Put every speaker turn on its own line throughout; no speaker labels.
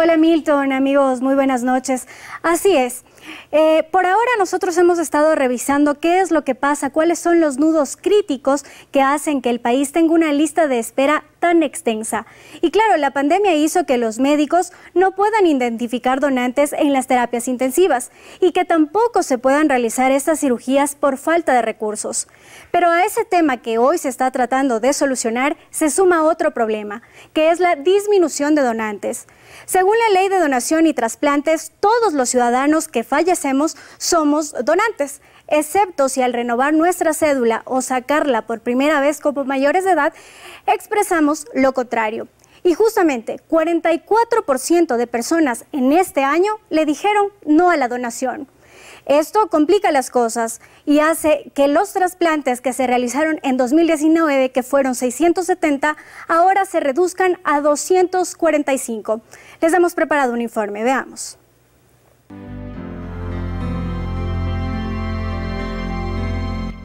Hola Milton, amigos, muy buenas noches. Así es. Eh, por ahora nosotros hemos estado revisando qué es lo que pasa, cuáles son los nudos críticos que hacen que el país tenga una lista de espera tan extensa. Y claro, la pandemia hizo que los médicos no puedan identificar donantes en las terapias intensivas y que tampoco se puedan realizar estas cirugías por falta de recursos. Pero a ese tema que hoy se está tratando de solucionar se suma otro problema, que es la disminución de donantes. Según la ley de donación y trasplantes, todos los ciudadanos que fallecemos somos donantes, excepto si al renovar nuestra cédula o sacarla por primera vez como mayores de edad, expresamos lo contrario. Y justamente 44% de personas en este año le dijeron no a la donación. Esto complica las cosas y hace que los trasplantes que se realizaron en 2019, que fueron 670, ahora se reduzcan a 245. Les hemos preparado un informe, veamos.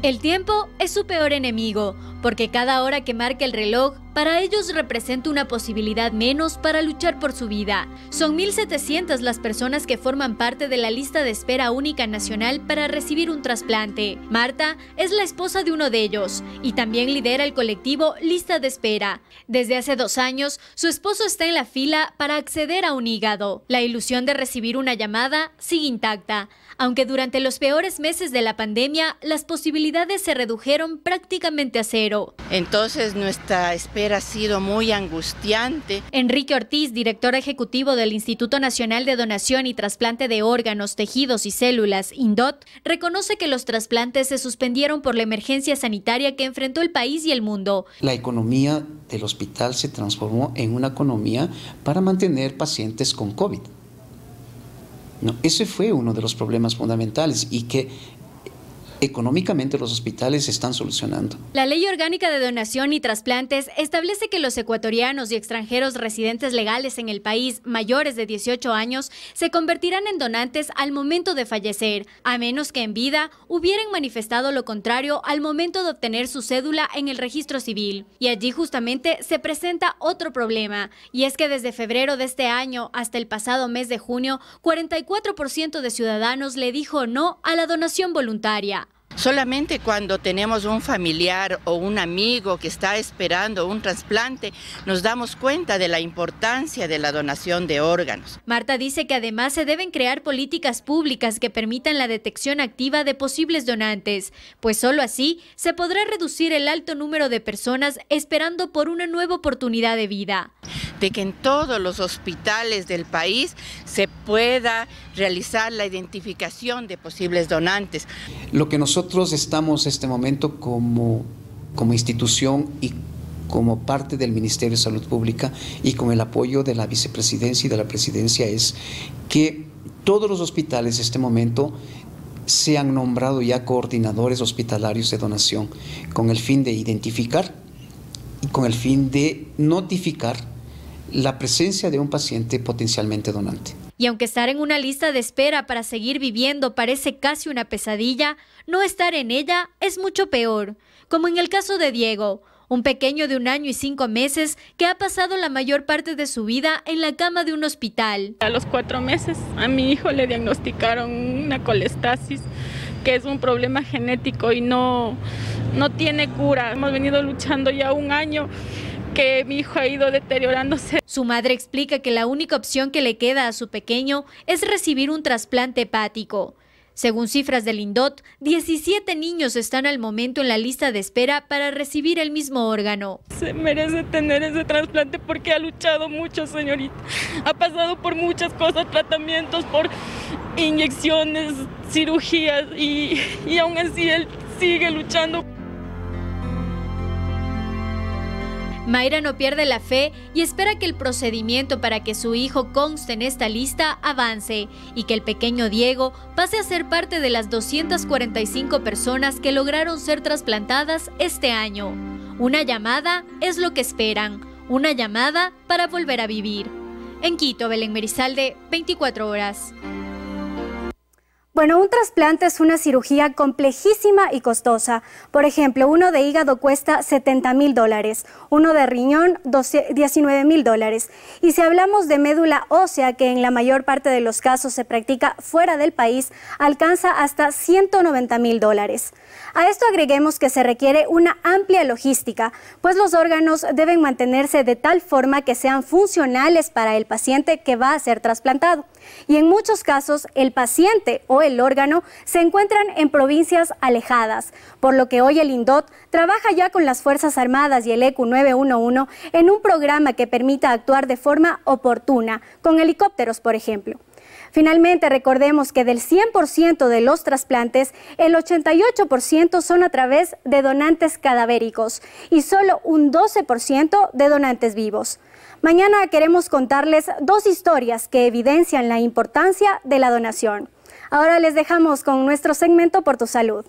El tiempo es su peor enemigo, porque cada hora que marca el reloj para ellos representa una posibilidad menos para luchar por su vida. Son 1.700 las personas que forman parte de la lista de espera única nacional para recibir un trasplante. Marta es la esposa de uno de ellos y también lidera el colectivo Lista de Espera. Desde hace dos años, su esposo está en la fila para acceder a un hígado. La ilusión de recibir una llamada sigue intacta, aunque durante los peores meses de la pandemia las posibilidades se redujeron prácticamente a cero. Entonces nuestra espera ha sido muy angustiante. Enrique Ortiz, director ejecutivo del Instituto Nacional de Donación y Trasplante de Órganos, Tejidos y Células, INDOT, reconoce que los trasplantes se suspendieron por la emergencia sanitaria que enfrentó el país y el mundo.
La economía del hospital se transformó en una economía para mantener pacientes con COVID. No, ese fue uno de los problemas fundamentales y que económicamente los hospitales están solucionando.
La Ley Orgánica de Donación y Trasplantes establece que los ecuatorianos y extranjeros residentes legales en el país mayores de 18 años se convertirán en donantes al momento de fallecer, a menos que en vida hubieran manifestado lo contrario al momento de obtener su cédula en el registro civil. Y allí justamente se presenta otro problema, y es que desde febrero de este año hasta el pasado mes de junio, 44% de ciudadanos le dijo no a la donación voluntaria. Solamente cuando tenemos un familiar o un amigo que está esperando un trasplante, nos damos cuenta de la importancia de la donación de órganos. Marta dice que además se deben crear políticas públicas que permitan la detección activa de posibles donantes, pues solo así se podrá reducir el alto número de personas esperando por una nueva oportunidad de vida de que en todos los hospitales del país se pueda realizar la identificación de posibles donantes.
Lo que nosotros estamos en este momento como, como institución y como parte del Ministerio de Salud Pública y con el apoyo de la vicepresidencia y de la presidencia es que todos los hospitales en este momento se han nombrado ya coordinadores hospitalarios de donación con el fin de identificar y con el fin de notificar la presencia de un paciente potencialmente donante.
Y aunque estar en una lista de espera para seguir viviendo parece casi una pesadilla, no estar en ella es mucho peor, como en el caso de Diego, un pequeño de un año y cinco meses que ha pasado la mayor parte de su vida en la cama de un hospital. A los cuatro meses a mi hijo le diagnosticaron una colestasis, que es un problema genético y no, no tiene cura. Hemos venido luchando ya un año que mi hijo ha ido deteriorándose. Su madre explica que la única opción que le queda a su pequeño es recibir un trasplante hepático. Según cifras del INDOT, 17 niños están al momento en la lista de espera para recibir el mismo órgano. Se merece tener ese trasplante porque ha luchado mucho, señorita. Ha pasado por muchas cosas, tratamientos, por inyecciones, cirugías y, y aún así él sigue luchando. Mayra no pierde la fe y espera que el procedimiento para que su hijo conste en esta lista avance y que el pequeño Diego pase a ser parte de las 245 personas que lograron ser trasplantadas este año. Una llamada es lo que esperan, una llamada para volver a vivir. En Quito, Belén Merizalde, 24 horas.
Bueno, un trasplante es una cirugía complejísima y costosa. Por ejemplo, uno de hígado cuesta 70 mil dólares, uno de riñón 19 mil dólares. Y si hablamos de médula ósea, que en la mayor parte de los casos se practica fuera del país, alcanza hasta 190 mil dólares. A esto agreguemos que se requiere una amplia logística, pues los órganos deben mantenerse de tal forma que sean funcionales para el paciente que va a ser trasplantado y en muchos casos el paciente o el órgano se encuentran en provincias alejadas, por lo que hoy el INDOT trabaja ya con las Fuerzas Armadas y el ECU 911 en un programa que permita actuar de forma oportuna, con helicópteros por ejemplo. Finalmente, recordemos que del 100% de los trasplantes, el 88% son a través de donantes cadavéricos y solo un 12% de donantes vivos. Mañana queremos contarles dos historias que evidencian la importancia de la donación. Ahora les dejamos con nuestro segmento Por tu Salud.